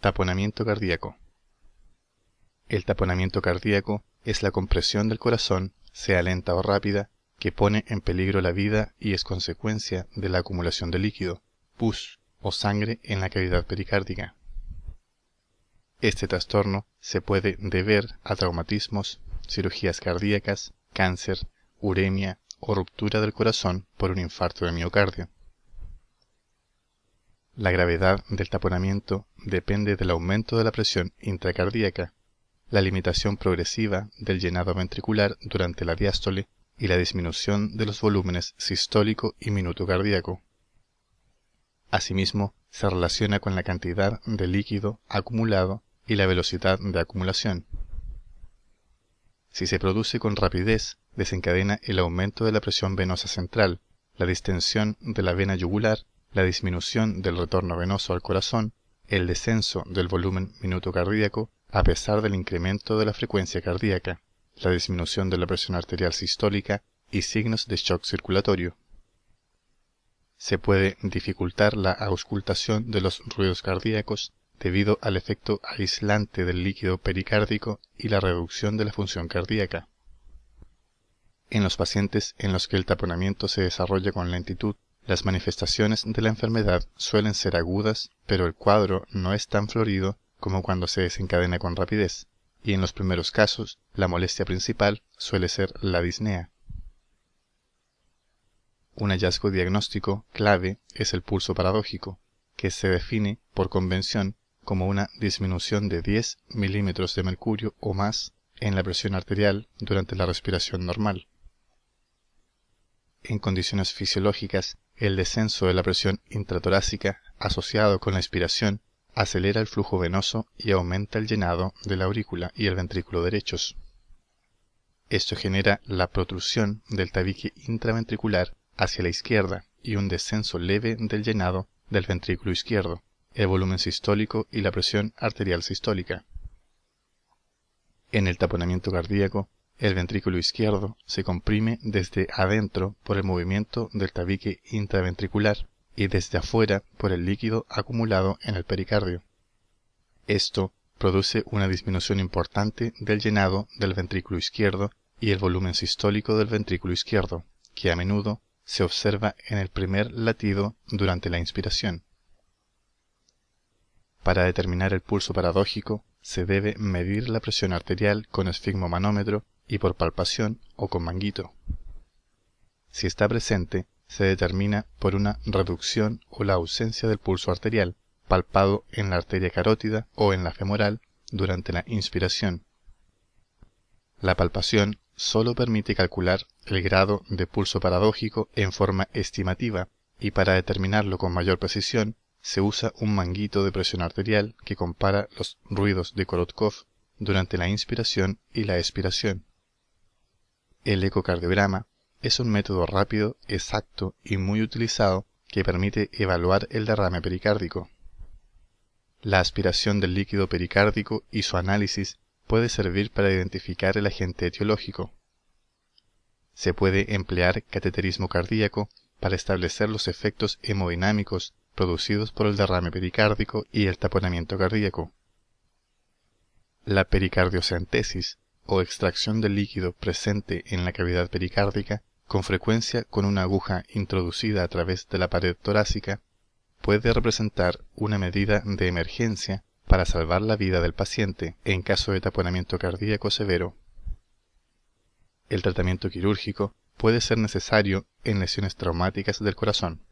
Taponamiento cardíaco. El taponamiento cardíaco es la compresión del corazón, sea lenta o rápida, que pone en peligro la vida y es consecuencia de la acumulación de líquido, pus o sangre en la cavidad pericárdica. Este trastorno se puede deber a traumatismos, cirugías cardíacas, cáncer, uremia o ruptura del corazón por un infarto de miocardio. La gravedad del taponamiento depende del aumento de la presión intracardíaca, la limitación progresiva del llenado ventricular durante la diástole y la disminución de los volúmenes sistólico y minuto cardíaco. Asimismo, se relaciona con la cantidad de líquido acumulado y la velocidad de acumulación. Si se produce con rapidez, desencadena el aumento de la presión venosa central, la distensión de la vena yugular la disminución del retorno venoso al corazón, el descenso del volumen minuto cardíaco a pesar del incremento de la frecuencia cardíaca, la disminución de la presión arterial sistólica y signos de shock circulatorio. Se puede dificultar la auscultación de los ruidos cardíacos debido al efecto aislante del líquido pericárdico y la reducción de la función cardíaca. En los pacientes en los que el taponamiento se desarrolla con lentitud las manifestaciones de la enfermedad suelen ser agudas pero el cuadro no es tan florido como cuando se desencadena con rapidez y en los primeros casos la molestia principal suele ser la disnea un hallazgo diagnóstico clave es el pulso paradójico, que se define por convención como una disminución de 10 milímetros de mercurio o más en la presión arterial durante la respiración normal en condiciones fisiológicas el descenso de la presión intratorácica asociado con la inspiración acelera el flujo venoso y aumenta el llenado de la aurícula y el ventrículo derechos. Esto genera la protrusión del tabique intraventricular hacia la izquierda y un descenso leve del llenado del ventrículo izquierdo, el volumen sistólico y la presión arterial sistólica. En el taponamiento cardíaco el ventrículo izquierdo se comprime desde adentro por el movimiento del tabique intraventricular y desde afuera por el líquido acumulado en el pericardio. Esto produce una disminución importante del llenado del ventrículo izquierdo y el volumen sistólico del ventrículo izquierdo, que a menudo se observa en el primer latido durante la inspiración. Para determinar el pulso paradójico, se debe medir la presión arterial con esfigmomanómetro y por palpación o con manguito. Si está presente, se determina por una reducción o la ausencia del pulso arterial, palpado en la arteria carótida o en la femoral durante la inspiración. La palpación solo permite calcular el grado de pulso paradójico en forma estimativa y para determinarlo con mayor precisión se usa un manguito de presión arterial que compara los ruidos de Korotkov durante la inspiración y la expiración. El ecocardiograma es un método rápido, exacto y muy utilizado que permite evaluar el derrame pericárdico. La aspiración del líquido pericárdico y su análisis puede servir para identificar el agente etiológico. Se puede emplear cateterismo cardíaco para establecer los efectos hemodinámicos producidos por el derrame pericárdico y el taponamiento cardíaco. La pericardiocentesis o extracción del líquido presente en la cavidad pericárdica, con frecuencia con una aguja introducida a través de la pared torácica, puede representar una medida de emergencia para salvar la vida del paciente en caso de taponamiento cardíaco severo. El tratamiento quirúrgico puede ser necesario en lesiones traumáticas del corazón.